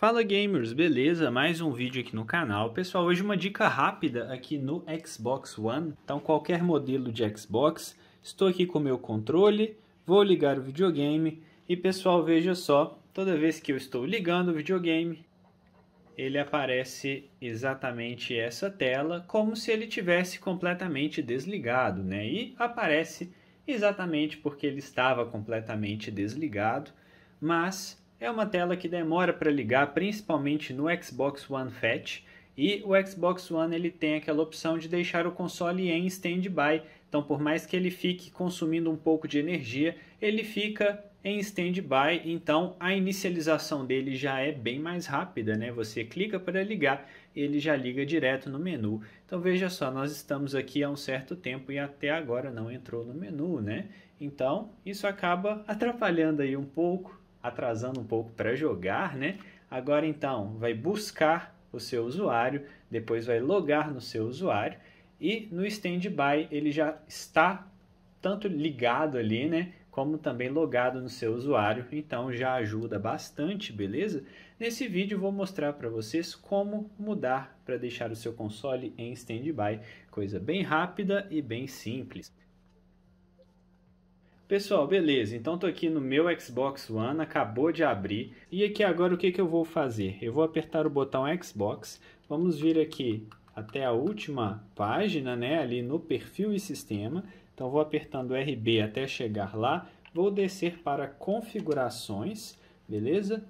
Fala gamers, beleza? Mais um vídeo aqui no canal. Pessoal, hoje uma dica rápida aqui no Xbox One. Então qualquer modelo de Xbox, estou aqui com o meu controle, vou ligar o videogame e pessoal, veja só, toda vez que eu estou ligando o videogame, ele aparece exatamente essa tela, como se ele tivesse completamente desligado, né? E aparece exatamente porque ele estava completamente desligado, mas é uma tela que demora para ligar, principalmente no Xbox One Fat, e o Xbox One ele tem aquela opção de deixar o console em standby. Então, por mais que ele fique consumindo um pouco de energia, ele fica em standby, então a inicialização dele já é bem mais rápida, né? Você clica para ligar, ele já liga direto no menu. Então veja só, nós estamos aqui há um certo tempo e até agora não entrou no menu, né? Então isso acaba atrapalhando aí um pouco atrasando um pouco para jogar, né? Agora então vai buscar o seu usuário, depois vai logar no seu usuário e no standby ele já está tanto ligado ali, né? Como também logado no seu usuário, então já ajuda bastante, beleza? Nesse vídeo vou mostrar para vocês como mudar para deixar o seu console em standby, coisa bem rápida e bem simples. Pessoal, beleza, então estou aqui no meu Xbox One, acabou de abrir. E aqui agora o que, que eu vou fazer? Eu vou apertar o botão Xbox, vamos vir aqui até a última página, né, ali no perfil e sistema. Então vou apertando RB até chegar lá, vou descer para configurações, beleza?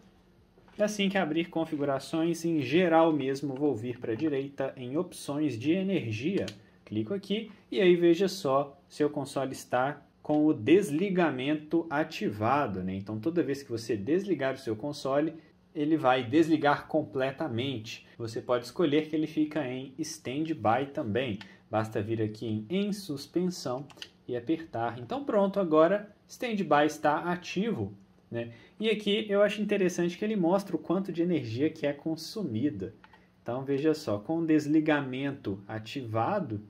E é assim que abrir configurações, em geral mesmo, vou vir para a direita em opções de energia. Clico aqui e aí veja só, seu console está com o desligamento ativado. Né? Então, toda vez que você desligar o seu console, ele vai desligar completamente. Você pode escolher que ele fica em standby também. Basta vir aqui em, em suspensão e apertar. Então pronto, agora standby está ativo. Né? E aqui eu acho interessante que ele mostra o quanto de energia que é consumida. Então veja só, com o desligamento ativado,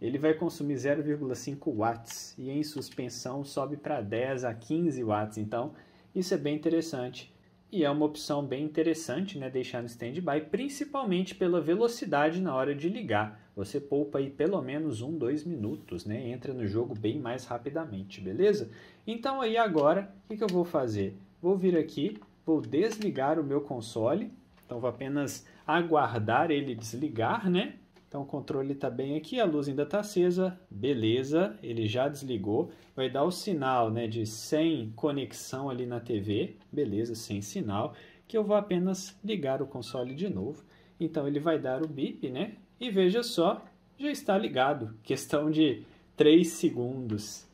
ele vai consumir 0,5 watts e em suspensão sobe para 10 a 15 watts. Então, isso é bem interessante e é uma opção bem interessante, né, deixar no standby, principalmente pela velocidade na hora de ligar. Você poupa aí pelo menos um, dois minutos, né? Entra no jogo bem mais rapidamente, beleza? Então aí agora, o que, que eu vou fazer? Vou vir aqui, vou desligar o meu console, então vou apenas aguardar ele desligar, né? Então o controle está bem aqui, a luz ainda está acesa, beleza, ele já desligou. Vai dar o sinal né, de sem conexão ali na TV, beleza, sem sinal, que eu vou apenas ligar o console de novo. Então ele vai dar o bip, né? E veja só, já está ligado, questão de 3 segundos.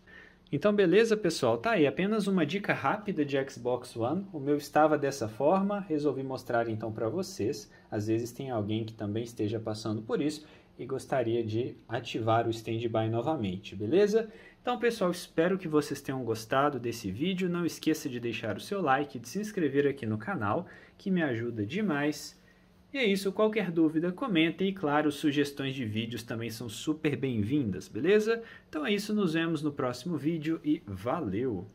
Então, beleza, pessoal? Tá aí apenas uma dica rápida de Xbox One. O meu estava dessa forma, resolvi mostrar então para vocês. Às vezes tem alguém que também esteja passando por isso e gostaria de ativar o standby novamente, beleza? Então, pessoal, espero que vocês tenham gostado desse vídeo. Não esqueça de deixar o seu like, de se inscrever aqui no canal, que me ajuda demais. E é isso, qualquer dúvida, comentem e, claro, sugestões de vídeos também são super bem-vindas, beleza? Então é isso, nos vemos no próximo vídeo e valeu!